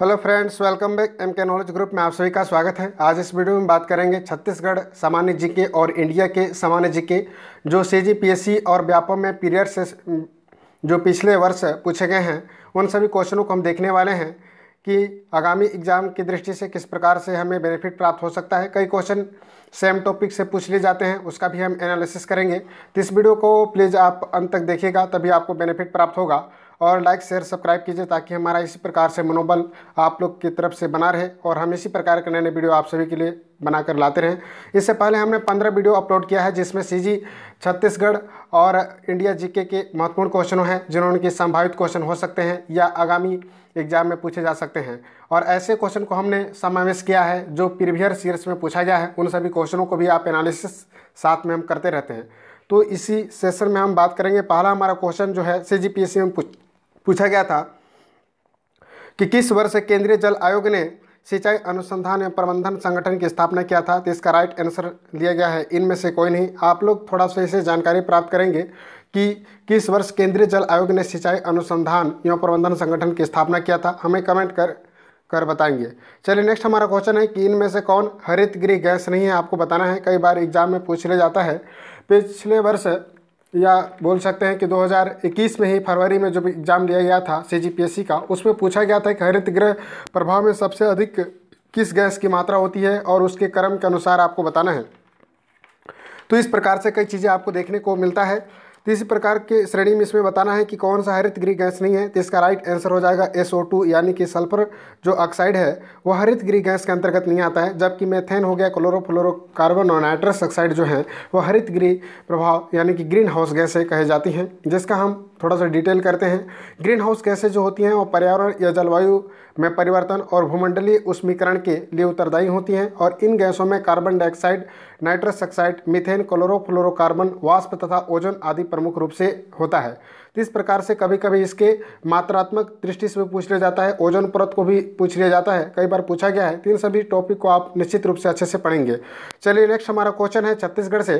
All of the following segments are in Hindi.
hello friends welcome back M K knowledge group में आप सभी का स्वागत है आज इस वीडियो में बात करेंगे छत्तीसगढ़ सामान्य जीके और इंडिया के सामान्य जीके जो सी और व्यापम में पीरियड से जो पिछले वर्ष पूछे गए हैं उन सभी क्वेश्चनों को हम देखने वाले हैं कि आगामी एग्जाम की दृष्टि से किस प्रकार से हमें बेनिफिट प्राप्त हो सकता है कई क्वेश्चन सेम टॉपिक से पूछ लिए जाते हैं उसका भी हम एनालिसिस करेंगे तो इस वीडियो को प्लीज़ आप अंत तक देखिएगा तभी आपको बेनिफिट प्राप्त होगा और लाइक शेयर सब्सक्राइब कीजिए ताकि हमारा इसी प्रकार से मनोबल आप लोग की तरफ से बना रहे और हम इसी प्रकार के नए नए वीडियो आप सभी के लिए बनाकर लाते रहें इससे पहले हमने पंद्रह वीडियो अपलोड किया है जिसमें सीजी छत्तीसगढ़ और इंडिया जीके के महत्वपूर्ण क्वेश्चनों हैं जिन्होंने कि संभावित क्वेश्चन हो सकते हैं या आगामी एग्जाम में पूछे जा सकते हैं और ऐसे क्वेश्चन को हमने समावेश किया है जो प्रीवियर सीरियस में पूछा गया है उन सभी क्वेश्चनों को भी आप एनालिसिस साथ में हम करते रहते हैं तो इसी सेशन में हम बात करेंगे पहला हमारा क्वेश्चन जो है सी जी पी एस सी में पूछा गया था कि किस वर्ष केंद्रीय जल आयोग ने सिंचाई अनुसंधान एवं प्रबंधन संगठन की स्थापना किया था तो इसका राइट आंसर लिया गया है इनमें से कोई नहीं आप लोग थोड़ा सा इसे जानकारी प्राप्त करेंगे कि किस वर्ष केंद्रीय जल आयोग ने सिंचाई अनुसंधान एवं प्रबंधन संगठन की स्थापना किया था हमें कमेंट कर कर बताएंगे चलिए नेक्स्ट हमारा क्वेश्चन है कि इनमें से कौन हरित गृह गैस नहीं है आपको बताना है कई बार एग्जाम में पूछ लिया जाता है पिछले वर्ष या बोल सकते हैं कि 2021 में ही फरवरी में जो एग्ज़ाम लिया गया था सी का उसमें पूछा गया था कि हरित गृह प्रभाव में सबसे अधिक किस गैस की मात्रा होती है और उसके क्रम के अनुसार आपको बताना है तो इस प्रकार से कई चीज़ें आपको देखने को मिलता है तो इसी प्रकार के श्रेणी में इसमें बताना है कि कौन सा हरित गृह गैस नहीं है तो इसका राइट आंसर हो जाएगा एस यानी कि सल्फर जो ऑक्साइड है वह हरित गृह गैस के अंतर्गत नहीं आता है जबकि मेथेन हो गया क्लोरोफ्लोरोकार्बन और नाइट्रस ऑक्साइड जो है वह हरित गृह प्रभाव यानी कि ग्रीन हाउस गैसें कही जाती हैं जिसका हम थोड़ा सा डिटेल करते हैं ग्रीन हाउस गैसें जो होती हैं वो पर्यावरण या जलवायु में परिवर्तन और भूमंडलीय उष्मीकरण के लिए उत्तरदायी होती हैं और इन गैसों में carbon dioxide nitrous oxide methane chlorofluorocarbon वाष्प तथा ओजोन आदि प्रमुख रूप से होता है तो इस प्रकार से कभी कभी इसके मात्रात्मक दृष्टि से भी पूछ लिया जाता है ओजोन परत को भी पूछ लिया जाता है कई बार पूछा गया है इन सभी टॉपिक को आप निश्चित रूप से अच्छे से पढ़ेंगे चलिए नेक्स्ट हमारा क्वेश्चन है छत्तीसगढ़ से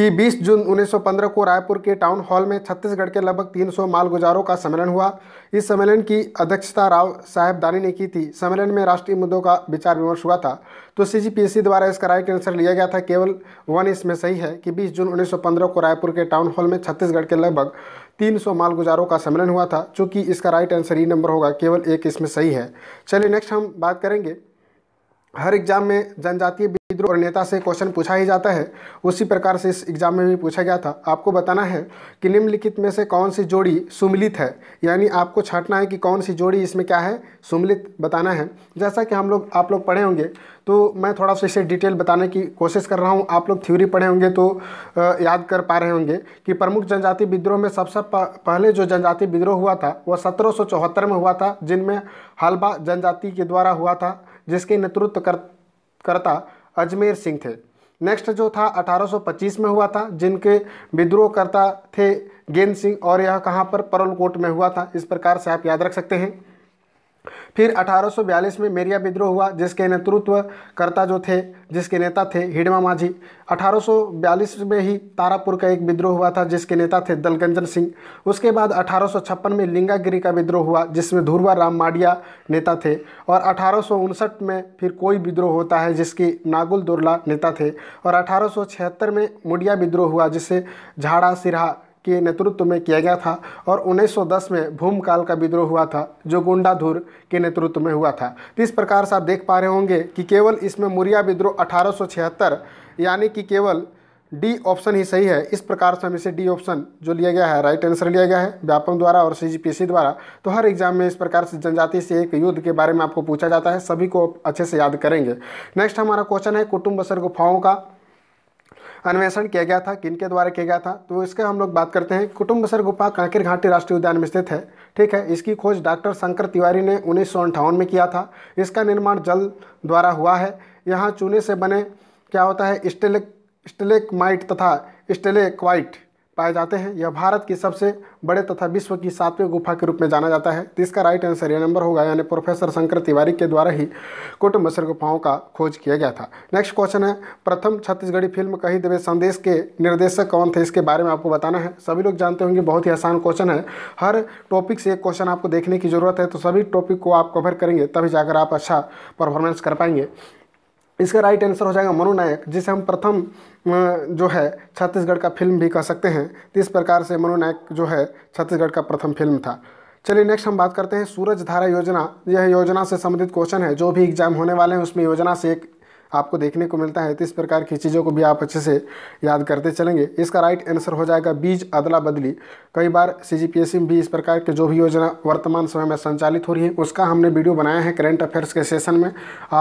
कि 20 जून 1915 को रायपुर के टाउन हॉल में छत्तीसगढ़ के लगभग 300 मालगुजारों का सम्मेलन हुआ इस सम्मेलन की अध्यक्षता राव साहेब दानी ने की थी सम्मेलन में राष्ट्रीय मुद्दों का विचार विमर्श हुआ था तो सीजीपीएससी द्वारा इसका राइट आंसर लिया गया था केवल वन इसमें सही है कि 20 जून 1915 को रायपुर के टाउन हॉल में छत्तीसगढ़ के लगभग 300 मालगुजारों का सम्मेलन हुआ था चूँकि इसका राइट आंसर ई नंबर होगा केवल एक इसमें सही है चलिए नेक्स्ट हम बात करेंगे हर एग्जाम में जनजातीय विद्रोह और नेता से क्वेश्चन पूछा ही जाता है उसी प्रकार से इस एग्जाम में भी पूछा गया था आपको बताना है कि निम्नलिखित में से कौन सी जोड़ी सुमिलित है यानी आपको छाटना है कि कौन सी जोड़ी इसमें क्या है सुमिलित बताना है जैसा कि हम लोग आप लोग पढ़े होंगे तो मैं थोड़ा सा इसे डिटेल बताने की कोशिश कर रहा हूँ आप लोग थ्योरी पढ़े होंगे तो याद कर पा रहे होंगे कि प्रमुख जनजाति विद्रोह में सबसे पहले जो जनजाति विद्रोह हुआ था वह सत्रह में हुआ था जिनमें हलबा जनजाति के द्वारा हुआ था जिसके नेतृत्व कर, करता अजमेर सिंह थे नेक्स्ट जो था 1825 में हुआ था जिनके विद्रोहकर्ता थे गेंद सिंह और यह कहाँ पर परलकोट में हुआ था इस प्रकार से आप याद रख सकते हैं फिर 1842 में मेरिया विद्रोह हुआ जिसके नेतृत्व कर्ता जो थे जिसके नेता थे हिडमा माझी 1842 में ही तारापुर का एक विद्रोह हुआ था जिसके नेता थे दलगंजन सिंह उसके बाद 1856 में लिंगागिरी का विद्रोह हुआ जिसमें धुरवा राम माडिया नेता थे और अठारह में फिर कोई विद्रोह होता है जिसकी नागुल दुर्ला नेता थे और अठारह में मुडिया विद्रोह हुआ जिसे झाड़ा सिरहा के नेतृत्व में किया गया था और 1910 में भूमकाल का विद्रोह हुआ था जो गुंडाधुर के नेतृत्व में हुआ था तो इस प्रकार से आप देख पा रहे होंगे कि केवल इसमें मुरिया विद्रोह अठारह यानी कि केवल डी ऑप्शन ही सही है इस प्रकार से हम इसे डी ऑप्शन जो लिया गया है राइट आंसर लिया गया है व्यापम द्वारा और सी द्वारा तो हर एग्जाम में इस प्रकार से जनजाति से एक युद्ध के बारे में आपको पूछा जाता है सभी को अच्छे से याद करेंगे नेक्स्ट हमारा क्वेश्चन है बसर गुफाओं का अन्वेषण किया गया था किनके द्वारा किया गया था तो इसका हम लोग बात करते हैं कुटुम्बसर गुफा कांकेर घाटी राष्ट्रीय उद्यान में स्थित है ठीक है इसकी खोज डॉक्टर शंकर तिवारी ने उन्नीस में किया था इसका निर्माण जल द्वारा हुआ है यहाँ चूने से बने क्या होता है स्टेलेक स्टेलेक माइट तथा स्टेलेक्वाइट पाए जाते हैं यह भारत की सबसे बड़े तथा विश्व की सातवें गुफा के रूप में जाना जाता है तो इसका राइट आंसर यह नंबर होगा यानी प्रोफेसर शंकर तिवारी के द्वारा ही कुटुम्बसर गुफाओं का खोज किया गया था नेक्स्ट क्वेश्चन है प्रथम छत्तीसगढ़ी फिल्म कही देवे संदेश के निर्देशक कौन थे इसके बारे में आपको बताना है सभी लोग जानते होंगे बहुत ही आसान क्वेश्चन है हर टॉपिक से एक क्वेश्चन आपको देखने की ज़रूरत है तो सभी टॉपिक को आप कवर करेंगे तभी जाकर आप अच्छा परफॉर्मेंस कर पाएंगे इसका राइट आंसर हो जाएगा मनोनायक जिसे हम प्रथम जो है छत्तीसगढ़ का फिल्म भी कह सकते हैं तो इस प्रकार से मनोनायक जो है छत्तीसगढ़ का प्रथम फिल्म था चलिए नेक्स्ट हम बात करते हैं सूरज धारा योजना यह योजना से संबंधित क्वेश्चन है जो भी एग्जाम होने वाले हैं उसमें योजना से एक आपको देखने को मिलता है तो इस प्रकार की चीज़ों को भी आप अच्छे से याद करते चलेंगे इसका राइट आंसर हो जाएगा बीज अदला बदली कई बार सी में भी इस प्रकार के जो भी योजना वर्तमान समय में संचालित हो रही है उसका हमने वीडियो बनाया है करेंट अफेयर्स के सेशन में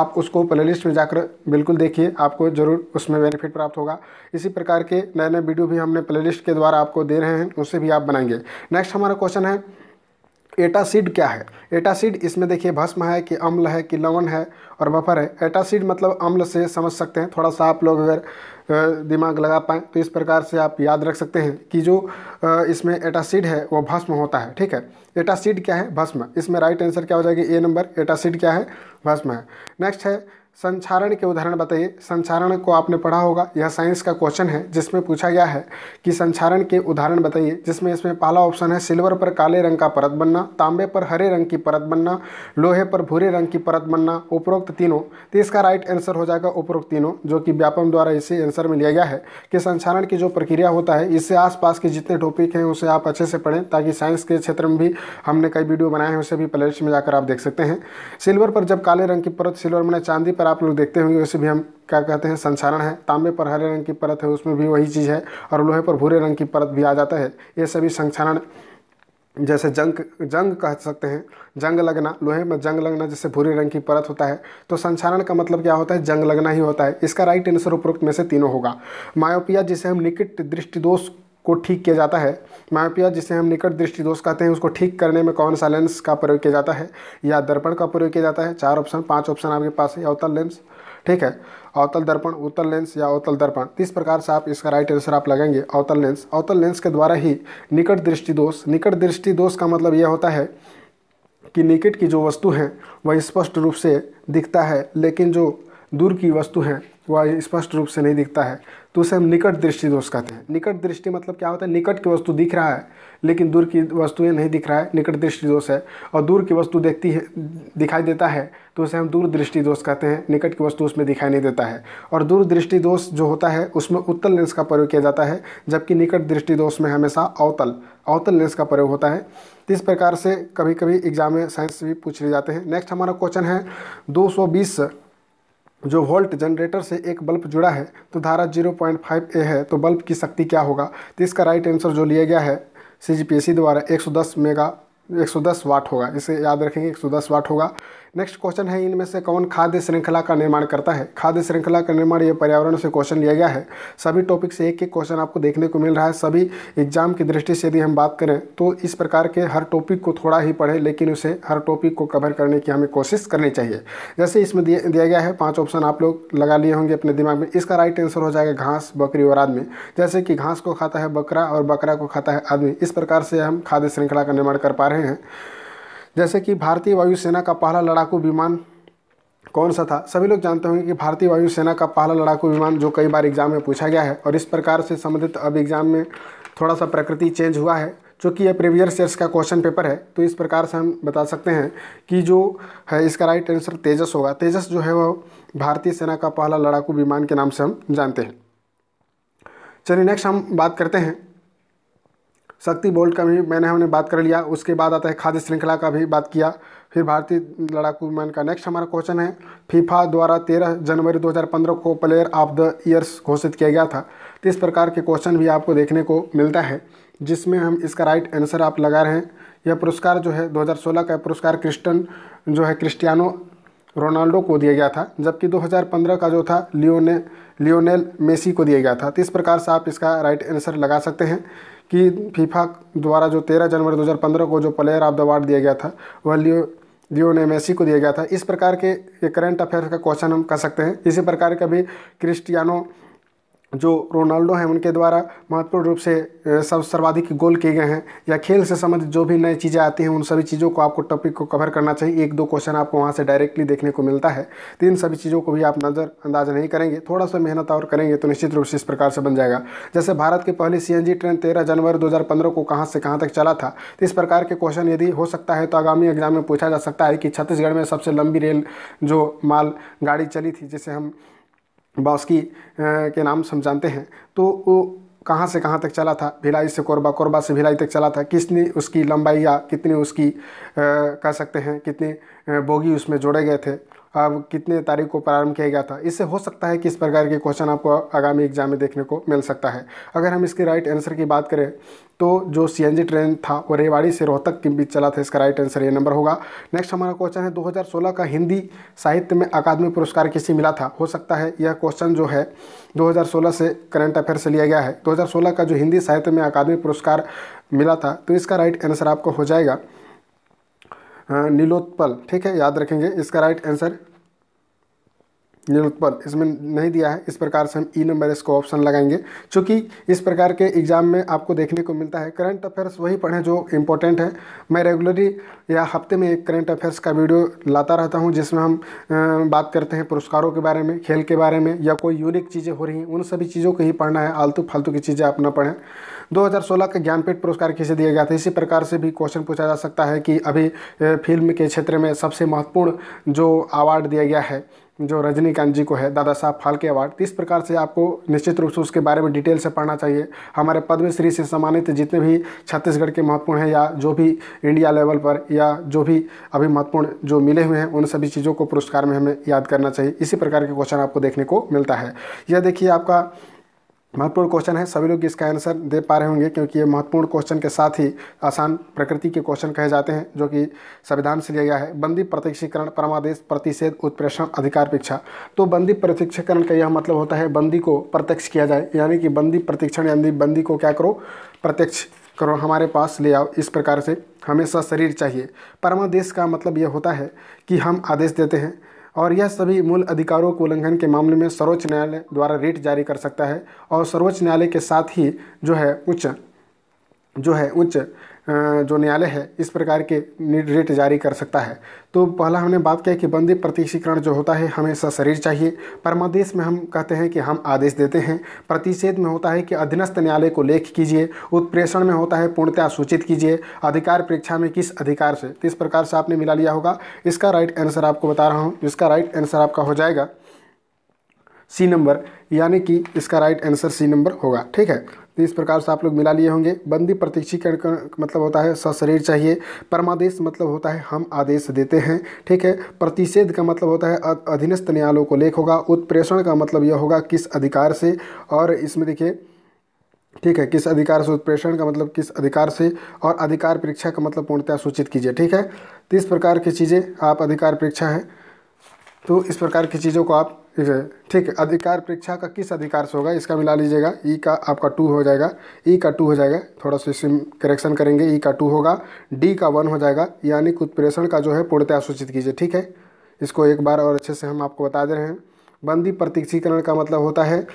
आप उसको प्ले में जाकर बिल्कुल देखिए आपको ज़रूर उसमें बेनिफिट प्राप्त होगा इसी प्रकार के नए नए वीडियो भी हमने प्ले के द्वारा आपको दे रहे हैं उसे भी आप बनाएंगे नेक्स्ट हमारा क्वेश्चन है एटासिड क्या है एटासिड इसमें देखिए भस्म है कि अम्ल है कि लवण है और बफर है एटासिड मतलब अम्ल से समझ सकते हैं थोड़ा सा आप लोग अगर दिमाग लगा पाएँ तो इस प्रकार से आप याद रख सकते हैं कि जो इसमें एटासिड है वो भस्म होता है ठीक है एटासिड क्या है भस्म इसमें राइट आंसर क्या हो जाएगी ए नंबर एटासिड क्या है भस्म है नेक्स्ट है संचारण के उदाहरण बताइए संचारण को आपने पढ़ा होगा यह साइंस का क्वेश्चन है जिसमें पूछा गया है कि संचारण के उदाहरण बताइए जिसमें इसमें पहला ऑप्शन है सिल्वर पर काले रंग का परत बनना तांबे पर हरे रंग की परत बनना लोहे पर भूरे रंग की परत बनना उपरोक्त तीनों तो इसका राइट आंसर हो जाएगा उपरोक्त तीनों जो कि व्यापम द्वारा इसे आंसर में लिया गया है कि संचारण की जो प्रक्रिया होता है इससे आसपास के जितने टॉपिक हैं उसे आप अच्छे से पढ़ें ताकि साइंस के क्षेत्र में भी हमने कई वीडियो बनाए हैं उसे भी प्लेट में जाकर आप देख सकते हैं सिल्वर पर जब काले रंग की परत सिल्वर मैंने चांदी पर पर आप लोग देखते होंगे वैसे भी हम क्या कहते हैं संसारण है तांबे पर हरे रंग की परत है उसमें भी वही चीज़ है और लोहे पर भूरे रंग की परत भी आ जाता है ये सभी संसारण जैसे जंग जंग कह सकते हैं जंग लगना लोहे में जंग लगना जैसे भूरे रंग की परत होता है तो संसारण का मतलब क्या होता है जंग लगना ही होता है इसका राइट आंसर उपरोक्त में से तीनों होगा मायोपिया जिसे हम निकट दृष्टिदोष को ठीक किया जाता है मायोपिया जिसे हम निकट दृष्टि दोष कहते हैं उसको ठीक करने में कौन सा लेंस का प्रयोग किया जाता है या दर्पण का प्रयोग किया जाता है चार ऑप्शन पांच ऑप्शन आपके पास है अवतल लेंस ठीक है अवतल दर्पण उत्तल लेंस या अवतल दर्पण इस प्रकार से आप इसका राइट आंसर आप लगाएंगे अवतल लेंस अवतल लेंस के द्वारा ही निकट दृष्टि दोष निकट दृष्टि दोष का मतलब यह होता है कि निकट की जो वस्तु हैं वह स्पष्ट रूप से दिखता है लेकिन जो दूर की वस्तु हैं वह स्पष्ट रूप से नहीं दिखता है तो उसे हम निकट दृष्टि दोष कहते हैं निकट दृष्टि मतलब क्या होता है निकट की वस्तु दिख रहा है लेकिन दूर की वस्तु ये नहीं दिख रहा है निकट दृष्टि दोष है और दूर की वस्तु देखती है दिखाई देता है तो उसे हम दूर दृष्टि दोष कहते हैं निकट की वस्तु उसमें दिखाई नहीं देता है और दूर दृष्टि दोष जो होता है उसमें उत्तल लेंस का प्रयोग किया जाता है जबकि निकट दृष्टि दोष में हमेशा अवतल अवतल लेंस का प्रयोग होता है तो इस प्रकार से कभी कभी एग्जाम में साइंस भी पूछ ले जाते हैं नेक्स्ट हमारा क्वेश्चन है दो जो वोल्ट जनरेटर से एक बल्ब जुड़ा है तो धारा 0.5 ए है तो बल्ब की शक्ति क्या होगा तो इसका राइट आंसर जो लिया गया है सी द्वारा 110 मेगा 110 वाट होगा इसे याद रखेंगे 110 वाट होगा नेक्स्ट क्वेश्चन है इनमें से कौन खाद्य श्रृंखला का निर्माण करता है खाद्य श्रृंखला का निर्माण ये पर्यावरण से क्वेश्चन लिया गया है सभी टॉपिक से एक एक क्वेश्चन आपको देखने को मिल रहा है सभी एग्जाम की दृष्टि से यदि हम बात करें तो इस प्रकार के हर टॉपिक को थोड़ा ही पढ़ें लेकिन उसे हर टॉपिक को कवर करने की हमें कोशिश करनी चाहिए जैसे इसमें दिया गया है पाँच ऑप्शन आप लोग लगा लिए होंगे अपने दिमाग में इसका राइट आंसर हो जाएगा घास बकरी और आदमी जैसे कि घास को खाता है बकरा और बकरा को खाता है आदमी इस प्रकार से हम खाद्य श्रृंखला का निर्माण कर पा रहे हैं जैसे कि भारतीय वायुसेना का पहला लड़ाकू विमान कौन सा था सभी लोग जानते होंगे कि भारतीय वायुसेना का पहला लड़ाकू विमान जो कई बार एग्जाम में पूछा गया है और इस प्रकार से संबंधित अब एग्जाम में थोड़ा सा प्रकृति चेंज हुआ है चूँकि यह प्रीवियस ईयर्स का क्वेश्चन पेपर है तो इस प्रकार से हम बता सकते हैं कि जो है इसका राइट आंसर तेजस होगा तेजस जो है वह भारतीय सेना का पहला लड़ाकू विमान के नाम से हम जानते हैं चलिए नेक्स्ट हम बात करते हैं शक्ति बोल्ट का भी मैंने हमने बात कर लिया उसके बाद आता है खाद्य श्रृंखला का भी बात किया फिर भारतीय लड़ाकू विमान का नेक्स्ट हमारा क्वेश्चन है फीफा द्वारा 13 जनवरी 2015 को प्लेयर ऑफ द ईयर्स घोषित किया गया था तो इस प्रकार के क्वेश्चन भी आपको देखने को मिलता है जिसमें हम इसका राइट आंसर आप लगा रहे हैं यह पुरस्कार जो है 2016 का पुरस्कार क्रिस्टन जो है क्रिस्टियानो रोनाल्डो को दिया गया था जबकि 2015 का जो था लियोने लियोनेल मेसी को दिया गया था तो इस प्रकार से आप इसका राइट आंसर लगा सकते हैं कि फीफा द्वारा जो 13 जनवरी 2015 को जो प्लेयर ऑफ द अवार्ड दिया गया था वह लियो लियो ने मेसी को दिया गया था इस प्रकार के करंट अफेयर्स का क्वेश्चन हम कर सकते हैं इसी प्रकार का भी क्रिस्टियानो जो रोनाल्डो हैं उनके द्वारा महत्वपूर्ण रूप से सब सर्वाधिक गोल किए गए हैं या खेल से संबंधित जो भी नई चीज़ें आती हैं उन सभी चीज़ों को आपको टॉपिक को कवर करना चाहिए एक दो क्वेश्चन आपको वहाँ से डायरेक्टली देखने को मिलता है तो इन सभी चीज़ों को भी आप नज़रअंदाज नहीं करेंगे थोड़ा सा मेहनत और करेंगे तो निश्चित रूप से इस प्रकार से बन जाएगा जैसे भारत की पहली सी ट्रेन तेरह जनवरी दो को कहाँ से कहाँ तक चला था तो इस प्रकार के क्वेश्चन यदि हो सकता है तो आगामी एग्जाम में पूछा जा सकता है कि छत्तीसगढ़ में सबसे लंबी रेल जो माल गाड़ी चली थी जिसे हम बास्की के नाम से हम जानते हैं तो वो कहाँ से कहाँ तक चला था भिलाई से कोरबा कोरबा से भिलाई तक चला था कितनी उसकी लंबाई या कितनी उसकी कह सकते हैं कितने बोगी उसमें जोड़े गए थे कितने तारीख को प्रारंभ किया गया था इससे हो सकता है कि इस प्रकार के क्वेश्चन आपको आगामी एग्जाम में देखने को मिल सकता है अगर हम इसके राइट आंसर की बात करें तो जो सी ट्रेन था वो रेवाड़ी से रोहतक के बीच चला था इसका राइट आंसर ये नंबर होगा नेक्स्ट हमारा क्वेश्चन है 2016 का हिंदी साहित्य में अकादमी पुरस्कार किसे मिला था हो सकता है यह क्वेश्चन जो है 2016 से करंट अफेयर से लिया गया है 2016 का जो हिंदी साहित्य में अकादमी पुरस्कार मिला था तो इसका राइट आंसर आपको हो जाएगा हाँ, नीलोत्पल ठीक है याद रखेंगे इसका राइट आंसर निरुत्पन्न इसमें नहीं दिया है इस प्रकार से हम ई e नंबर इसको ऑप्शन लगाएंगे क्योंकि इस प्रकार के एग्जाम में आपको देखने को मिलता है करंट अफेयर्स वही पढ़ें जो इम्पोर्टेंट है मैं रेगुलरली या हफ्ते में एक करंट अफेयर्स का वीडियो लाता रहता हूं जिसमें हम बात करते हैं पुरस्कारों के बारे में खेल के बारे में या कोई यूनिक चीज़ें हो रही हैं उन सभी चीज़ों को ही पढ़ना है आलतू फालतू की चीज़ें आप ना पढ़ें 2016 का ज्ञानपीठ पुरस्कार किसे दिया गया था इसी प्रकार से भी क्वेश्चन पूछा जा सकता है कि अभी फिल्म के क्षेत्र में सबसे महत्वपूर्ण जो अवार्ड दिया गया है जो रजनीकांत जी को है दादा साहब फाल्के अवार्ड तो इस प्रकार से आपको निश्चित रूप से उसके बारे में डिटेल से पढ़ना चाहिए हमारे पद्मश्री से सम्मानित जितने भी छत्तीसगढ़ के महत्वपूर्ण हैं या जो भी इंडिया लेवल पर या जो भी अभी महत्वपूर्ण जो मिले हुए हैं उन सभी चीज़ों को पुरस्कार में हमें याद करना चाहिए इसी प्रकार के क्वेश्चन आपको देखने को मिलता है यह देखिए आपका महत्वपूर्ण क्वेश्चन है सभी लोग इसका आंसर दे पा रहे होंगे क्योंकि ये महत्वपूर्ण क्वेश्चन के साथ ही आसान प्रकृति के क्वेश्चन कहे जाते हैं जो कि संविधान से लिया गया है बंदी प्रत्यक्षीकरण परमादेश प्रतिषेध उत्प्रेषण अधिकार परीक्षा तो बंदी प्रत्यक्षीकरण का यह मतलब होता है बंदी को प्रत्यक्ष किया जाए यानी कि बंदी प्रतिक्षण यानी बंदी को क्या करो प्रत्यक्ष करो हमारे पास ले आओ इस प्रकार से हमेशा शरीर चाहिए परमादेश का मतलब यह होता है कि हम आदेश देते हैं और यह सभी मूल अधिकारों के उल्लंघन के मामले में सर्वोच्च न्यायालय द्वारा रेट जारी कर सकता है और सर्वोच्च न्यायालय के साथ ही जो है उच्च जो है उच्च जो न्यायालय है इस प्रकार के रेट जारी कर सकता है तो पहला हमने बात किया कि बंदी प्रतिशीकरण जो होता है हमेशा शरीर चाहिए परमादेश में हम कहते हैं कि हम आदेश देते हैं प्रतिषेध में होता है कि अधीनस्थ न्यायालय को लेख कीजिए उत्प्रेषण में होता है पूर्णतया सूचित कीजिए अधिकार परीक्षा में किस अधिकार से तो इस प्रकार से आपने मिला लिया होगा इसका राइट आंसर आपको बता रहा हूँ इसका राइट आंसर आपका हो जाएगा सी नंबर यानी कि इसका राइट आंसर सी नंबर होगा ठीक है तो इस प्रकार से आप लोग मिला लिए होंगे बंदी प्रतीक्षीकरण का मतलब होता है सशरीर चाहिए परमादेश मतलब होता है हम आदेश देते हैं ठीक है प्रतिषेध का मतलब होता है अधीनस्थ न्यायालयों को लेख होगा उत्प्रेषण का मतलब यह होगा किस अधिकार से और इसमें देखिए ठीक है किस अधिकार से उत्प्रेषण का मतलब किस अधिकार से और अधिकार परीक्षा का मतलब पूर्णतया सूचित कीजिए ठीक है तो इस प्रकार की चीज़ें आप अधिकार परीक्षा हैं तो इस प्रकार की चीज़ों को आप ठीक है अधिकार परीक्षा का किस अधिकार से होगा इसका मिला लीजिएगा ई e का आपका टू हो जाएगा ई e का टू हो जाएगा थोड़ा सा इसमें करेक्शन करेंगे ई e का टू होगा डी का वन हो जाएगा यानी उत्प्रेषण का जो है पूर्णतया सूचित कीजिए ठीक है इसको एक बार और अच्छे से हम आपको बता दे रहे हैं बंदी प्रतीक्षीकरण का मतलब होता है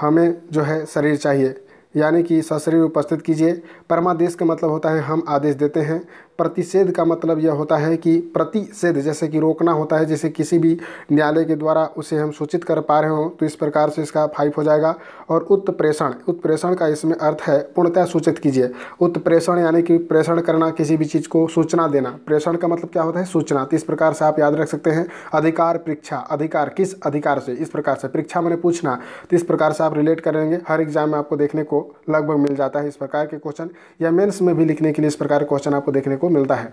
हमें जो है शरीर चाहिए यानी कि सशरीर उपस्थित कीजिए परमादेश का मतलब होता है हम आदेश देते हैं प्रतिषेध का मतलब यह होता है कि प्रतिषेध जैसे कि रोकना होता है जैसे किसी भी न्यायालय के द्वारा उसे हम सूचित कर पा रहे हों तो इस प्रकार से इसका फाइव हो जाएगा और उत्प्रेषण उत्प्रेषण का इसमें अर्थ है पूर्णतः सूचित कीजिए उत्प्रेषण यानी कि प्रेषण करना किसी भी चीज़ को सूचना देना प्रेषण का मतलब क्या होता है सूचना तो इस प्रकार से आप याद रख सकते हैं अधिकार परीक्षा अधिकार किस अधिकार से इस प्रकार से परीक्षा मैंने पूछना तो इस प्रकार से आप रिलेट करेंगे हर एग्जाम में आपको देखने को लगभग मिल जाता है इस प्रकार के क्वेश्चन या मेन्स में भी लिखने के लिए इस प्रकार के क्वेश्चन आपको देखने को को मिलता है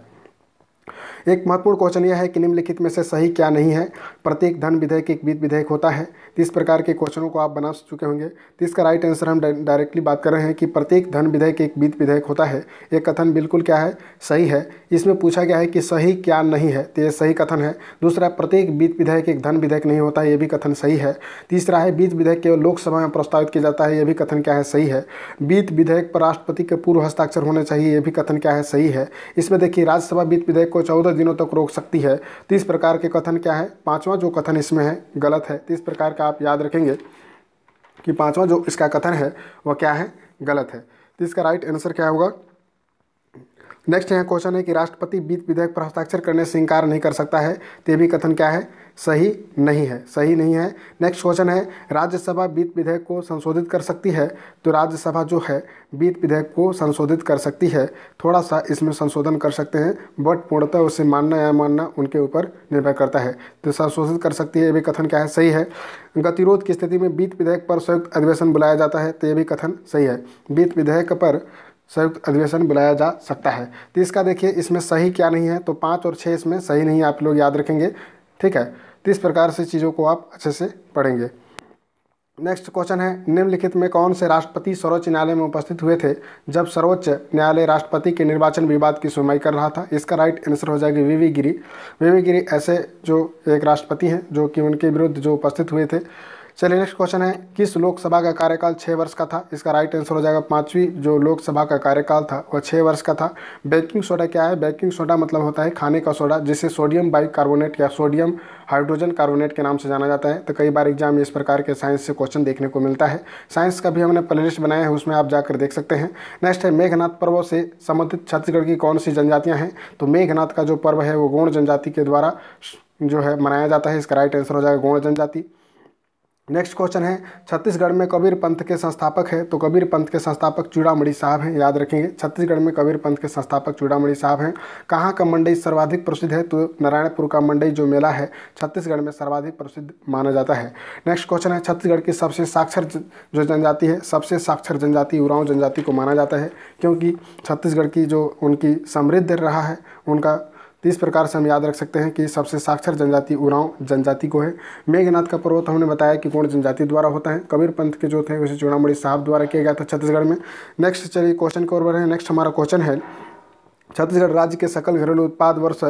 एक महत्वपूर्ण क्वेश्चन यह है कि निम्नलिखित में से सही क्या नहीं है प्रत्येक धन विधेयक एक वित्त विधेयक होता है इस प्रकार के क्वेश्चनों को आप बना चुके होंगे तो इसका राइट आंसर हम डायरेक्टली बात कर रहे हैं कि प्रत्येक धन विधेयक एक वित्त विधेयक होता है ये कथन बिल्कुल क्या है सही है इसमें पूछा गया है कि सही क्या नहीं है तो ये सही कथन है दूसरा प्रत्येक वित्त विधेयक एक धन विधेयक नहीं होता है ये भी कथन सही है तीसरा है वित्त विधेयक केवल लोकसभा में प्रस्तावित किया जाता है ये भी कथन क्या है सही है वित्त विधेयक पर राष्ट्रपति के पूर्व हस्ताक्षर होने चाहिए ये भी कथन क्या है सही है इसमें देखिए राज्यसभा वित्त विधेयक को चौदह दस दिनों तक रोक सकती है तो इस प्रकार के कथन क्या है पाँचवा जो कथन इसमें है गलत है तो इस प्रकार का आप याद रखेंगे कि पाँचवा जो इसका कथन है वह क्या है गलत है तो इसका राइट आंसर क्या होगा नेक्स्ट यहाँ क्वेश्चन है कि राष्ट्रपति वित्त विधेयक पर हस्ताक्षर करने से इंकार नहीं कर सकता है तो ये भी कथन क्या है सही नहीं है सही नहीं है नेक्स्ट क्वेश्चन है राज्यसभा वित्त विधेयक को संशोधित कर सकती है तो राज्यसभा जो है वित्त विधेयक को संशोधित कर सकती है थोड़ा सा इसमें संशोधन कर सकते हैं बट पूर्णतः उसे मानना या मानना उनके ऊपर निर्भर करता है तो संशोधित कर सकती है ये भी कथन क्या है सही है गतिरोध की स्थिति में वित्त विधेयक पर संयुक्त अधिवेशन बुलाया जाता है तो ये भी कथन सही है वित्त विधेयक पर संयुक्त अधिवेशन बुलाया जा सकता है तो इसका देखिए इसमें सही क्या नहीं है तो पाँच और छः इसमें सही नहीं है आप लोग याद रखेंगे ठीक है तो इस प्रकार से चीज़ों को आप अच्छे से पढ़ेंगे नेक्स्ट क्वेश्चन है निम्नलिखित में कौन से राष्ट्रपति सर्वोच्च न्यायालय में उपस्थित हुए थे जब सर्वोच्च न्यायालय राष्ट्रपति के निर्वाचन विवाद की सुनवाई कर रहा था इसका राइट आंसर हो जाएगी वीवी गिरी वीवी गिरी ऐसे जो एक राष्ट्रपति हैं जो कि उनके विरुद्ध जो उपस्थित हुए थे चलिए नेक्स्ट क्वेश्चन है किस लोकसभा का कार्यकाल छः वर्ष का था इसका राइट आंसर हो जाएगा पाँचवीं जो लोकसभा का कार्यकाल था वह छः वर्ष का था बेकिंग सोडा क्या है बेकिंग सोडा मतलब होता है खाने का सोडा जिसे सोडियम बाई कार्बोनेट या सोडियम हाइड्रोजन कार्बोनेट के नाम से जाना जाता है तो कई बार एग्जाम में इस प्रकार के साइंस से क्वेश्चन देखने को मिलता है साइंस का भी हमने प्ले बनाया है उसमें आप जाकर देख सकते हैं नेक्स्ट है मेघनाथ पर्व से संबंधित छत्तीसगढ़ की कौन सी जनजातियाँ हैं तो मेघनाथ का जो पर्व है वो गौण जनजाति के द्वारा जो है मनाया जाता है इसका राइट आंसर हो जाएगा गौण जनजाति नेक्स्ट क्वेश्चन है छत्तीसगढ़ में कबीर पंथ के संस्थापक है तो कबीर पंथ के संस्थापक चूड़ामणि साहब हैं याद रखेंगे छत्तीसगढ़ में कबीर पंथ के संस्थापक चूड़ामणि साहब हैं कहाँ का मंडई सर्वाधिक प्रसिद्ध है तो नारायणपुर का मंडई जो मेला है छत्तीसगढ़ में सर्वाधिक प्रसिद्ध माना जाता है नेक्स्ट क्वेश्चन है छत्तीसगढ़ की सबसे साक्षर जो जनजाति है सबसे साक्षर जनजाति उरांव जनजाति को माना जाता है क्योंकि छत्तीसगढ़ की जो उनकी समृद्ध रहा है उनका तो इस प्रकार से हम याद रख सकते हैं कि सबसे साक्षर जनजाति उरांव जनजाति को है मेघनाथ का पर्वत हमने बताया कि कौन जनजाति द्वारा होता है कबीर पंथ के जो थे उसे चूड़ामी साहब द्वारा किया गया था छत्तीसगढ़ में नेक्स्ट चलिए क्वेश्चन के ओर हैं नेक्स्ट हमारा क्वेश्चन है छत्तीसगढ़ राज्य के सकल घरेलू उत्पाद वर्ष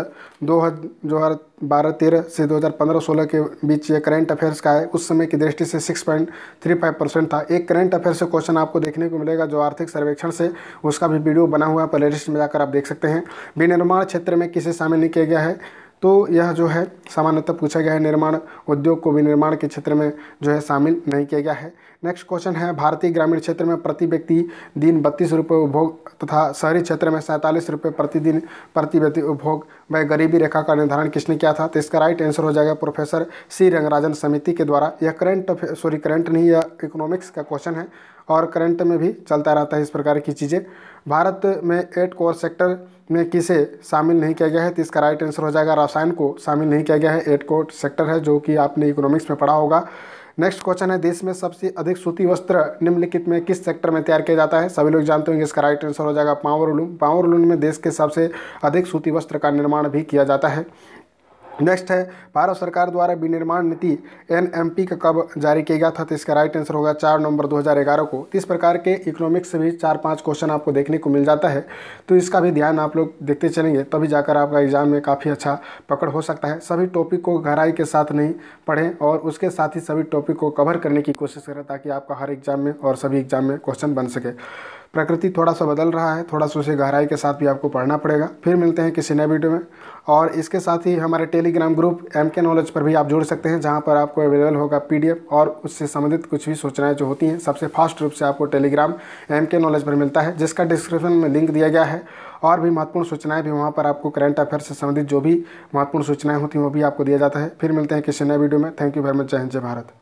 दो हज़ार बारह तेरह से 2015-16 के बीच ये करेंट अफेयर्स का है उस समय की दृष्टि से 6.35 परसेंट था एक करेंट अफेयर से क्वेश्चन आपको देखने को मिलेगा जो आर्थिक सर्वेक्षण से उसका भी वीडियो बना हुआ है प्ले लिस्ट में जाकर आप देख सकते हैं विनिर्माण क्षेत्र में किसे शामिल नहीं किया गया है तो यह जो है सामान्यतः पूछा गया है निर्माण उद्योग को विनिर्माण के क्षेत्र में जो है शामिल नहीं किया गया है नेक्स्ट क्वेश्चन है भारतीय ग्रामीण क्षेत्र में प्रति व्यक्ति दिन बत्तीस रुपये उपभोग तथा शहरी क्षेत्र में सैंतालीस रुपये प्रतिदिन प्रति व्यक्ति उपभोग व गरीबी रेखा का निर्धारण किसने किया था तो इसका राइट आंसर हो जाएगा प्रोफेसर सी रंगराजन समिति के द्वारा यह करंट सॉरी करंट नहीं यह इकोनॉमिक्स का क्वेश्चन है और करंट में भी चलता रहता है इस प्रकार की चीज़ें भारत में एट कोर सेक्टर में किसे शामिल नहीं किया गया है तो इसका राइट आंसर हो जाएगा रसायन को शामिल नहीं किया गया है एट कोर सेक्टर है जो कि आपने इकोनॉमिक्स में पढ़ा होगा नेक्स्ट क्वेश्चन है देश में सबसे अधिक सूती वस्त्र निम्नलिखित में किस सेक्टर में तैयार किया जाता है सभी लोग जानते होंगे इसका राइट आंसर हो जाएगा पावर लून पावर लून में देश के सबसे अधिक सूती वस्त्र का निर्माण भी किया जाता है नेक्स्ट है भारत सरकार द्वारा विनिर्माण नीति एनएमपी का कब जारी किया गया था तो इसका राइट आंसर होगा चार नवंबर 2011 को तो इस प्रकार के इकोनॉमिक्स से भी चार पांच क्वेश्चन आपको देखने को मिल जाता है तो इसका भी ध्यान आप लोग देखते चलेंगे तभी जाकर आपका एग्जाम में काफ़ी अच्छा पकड़ हो सकता है सभी टॉपिक को गहराई के साथ नहीं पढ़ें और उसके साथ ही सभी टॉपिक को कवर करने की कोशिश करें ताकि आपका हर एग्जाम में और सभी एग्जाम में क्वेश्चन बन सके प्रकृति थोड़ा सा बदल रहा है थोड़ा सा उसे गहराई के साथ भी आपको पढ़ना पड़ेगा फिर मिलते हैं किसी नए वीडियो में और इसके साथ ही हमारे Telegram group M K knowledge पर भी आप जुड़ सकते हैं जहाँ पर आपको अवेलेबल होगा पी और उससे संबंधित कुछ भी सूचनाएँ जो होती हैं सबसे फास्ट रूप से आपको टेलीग्राम एम के नॉलेज पर मिलता है जिसका डिस्क्रिप्शन में लिंक दिया गया है और भी महत्वपूर्ण सूचनाएं भी वहाँ पर आपको करंट अफेयर से संबंधित जो भी महत्वपूर्ण सूचनाएं होती हैं वो भी आपको दिया जाता है फिर मिलते हैं किसी नए वीडियो में थैंक यू वेरी मच जय हिंद जय भारत